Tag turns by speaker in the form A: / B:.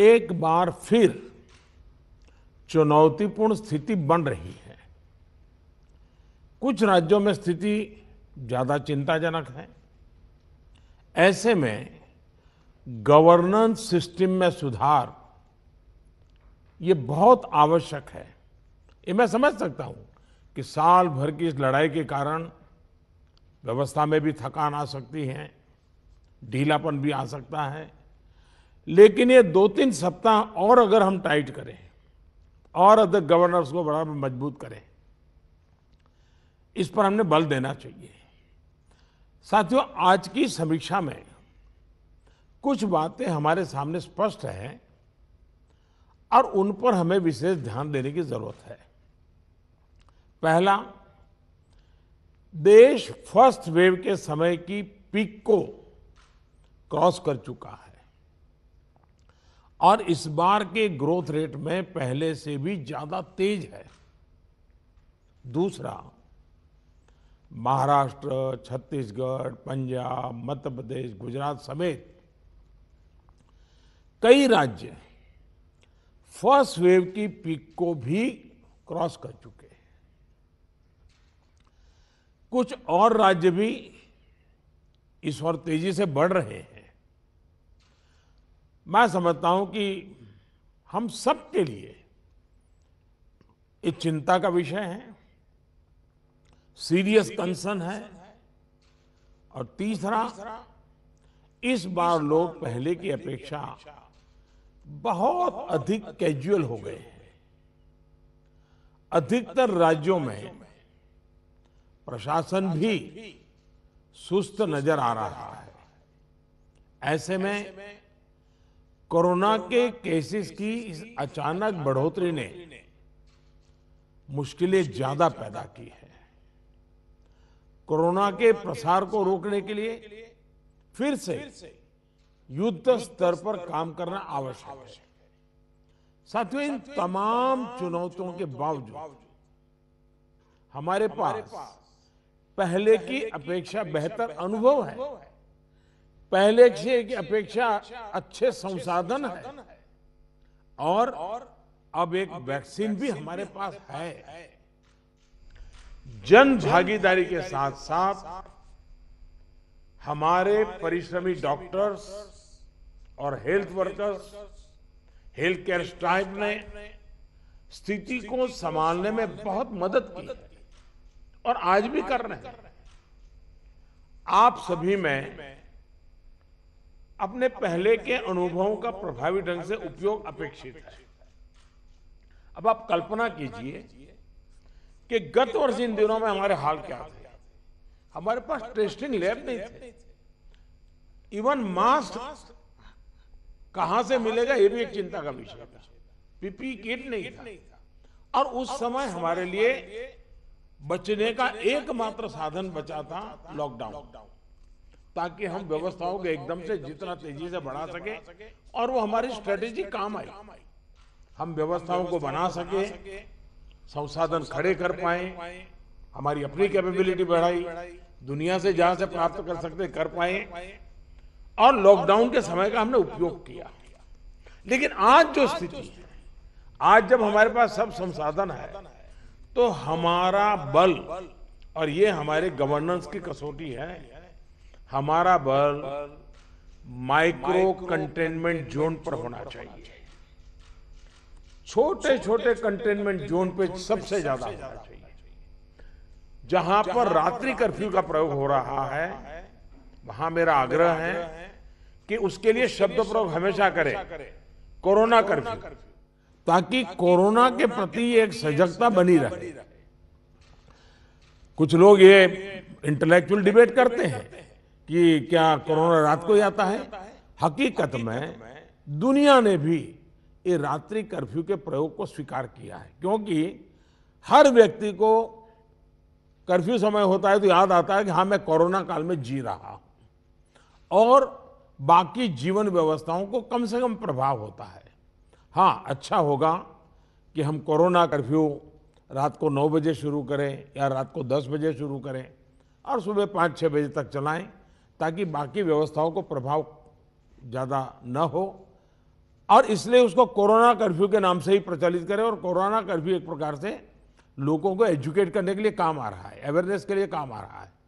A: एक बार फिर चुनौतीपूर्ण स्थिति बन रही है कुछ राज्यों में स्थिति ज्यादा चिंताजनक है ऐसे में गवर्नेंस सिस्टम में सुधार ये बहुत आवश्यक है ये मैं समझ सकता हूं कि साल भर की इस लड़ाई के कारण व्यवस्था में भी थकान आ सकती है ढीलापन भी आ सकता है लेकिन ये दो तीन सप्ताह और अगर हम टाइट करें और अधिक गवर्नर्स को बड़ा मजबूत करें इस पर हमने बल देना चाहिए साथियों आज की समीक्षा में कुछ बातें हमारे सामने स्पष्ट हैं और उन पर हमें विशेष ध्यान देने की जरूरत है पहला देश फर्स्ट वेव के समय की पीक को क्रॉस कर चुका है और इस बार के ग्रोथ रेट में पहले से भी ज्यादा तेज है दूसरा महाराष्ट्र छत्तीसगढ़ पंजाब मध्य प्रदेश गुजरात समेत कई राज्य फर्स्ट वेव की पीक को भी क्रॉस कर चुके हैं कुछ और राज्य भी इस और तेजी से बढ़ रहे हैं मैं समझता हूं कि हम सबके लिए ये चिंता का विषय है सीरियस कंसर्न है और तीसरा इस बार लोग पहले की अपेक्षा बहुत अधिक कैजुअल हो गए हैं अधिकतर राज्यों में प्रशासन भी सुस्त नजर आ रहा है ऐसे में कोरोना के केसेस की इस अचानक बढ़ोतरी ने मुश्किलें ज्यादा पैदा की है कोरोना के प्रसार को रोकने के लिए फिर से युद्ध स्तर पर काम करना आवश्यक है साथियों इन तमाम चुनौतियों के बावजूद हमारे पास पहले की अपेक्षा बेहतर अनुभव है पहले से की अपेक्षा अच्छे संसाधन है और अब एक वैक्सीन भी हमारे पास है जन भागीदारी के साथ साथ हमारे परिश्रमी डॉक्टर्स और health workers health care staff ने स्थिति को संभालने में बहुत मदद की और आज भी कर रहे हैं आप सभी में अपने पहले के अनुभवों का प्रभावी ढंग से उपयोग अपेक्षित है अब आप कल्पना कीजिए कि गत वर्ष इन दिनों में हमारे हाल क्या थे हमारे पास टेस्टिंग लैब नहीं थे इवन मास्क कहां से मिलेगा ये भी एक चिंता का विषय था पीपी किट नहीं था और उस समय हमारे लिए बचने का एकमात्र साधन बचा था लॉकडाउन ताकि हम व्यवस्थाओं को एकदम से जितना तेजी से बढ़ा सके और वो हमारी स्ट्रेटेजी काम आई हम व्यवस्थाओं को बना सके संसाधन खड़े कर पाए हमारी अपनी कैपेबिलिटी बढ़ाई दुनिया से जहां से प्राप्त कर सकते कर पाए और लॉकडाउन के समय का हमने उपयोग किया लेकिन आज जो स्थिति है आज जब हमारे पास सब संसाधन है तो हमारा तो बल और ये हमारे गवर्नेंस की कसौटी है हमारा बल माइक्रो कंटेनमेंट जोन पर होना चाहिए छोटे छोटे कंटेनमेंट जोन पे सबसे ज्यादा होना चाहिए जहां पर रात्रि कर्फ्यू का प्रयोग हो रहा है वहां मेरा आग्रह है कि उसके लिए शब्द प्रयोग हमेशा करें कोरोना कर्फ्यू ताकि कोरोना के प्रति एक सजगता बनी रहे कुछ लोग ये इंटेलेक्चुअल डिबेट करते हैं कि क्या कोरोना रात को ही आता है हकीकत में दुनिया ने भी ये रात्रि कर्फ्यू के प्रयोग को स्वीकार किया है क्योंकि हर व्यक्ति को कर्फ्यू समय होता है तो याद आता है कि हाँ मैं कोरोना काल में जी रहा हूं और बाकी जीवन व्यवस्थाओं को कम से कम प्रभाव होता है हाँ अच्छा होगा कि हम कोरोना कर्फ्यू रात को नौ बजे शुरू करें या रात को दस बजे शुरू करें और सुबह पाँच छः बजे तक चलाएं ताकि बाकी व्यवस्थाओं को प्रभाव ज़्यादा न हो और इसलिए उसको कोरोना कर्फ्यू के नाम से ही प्रचलित करें और कोरोना कर्फ्यू एक प्रकार से लोगों को एजुकेट करने के लिए काम आ रहा है अवेयरनेस के लिए काम आ रहा है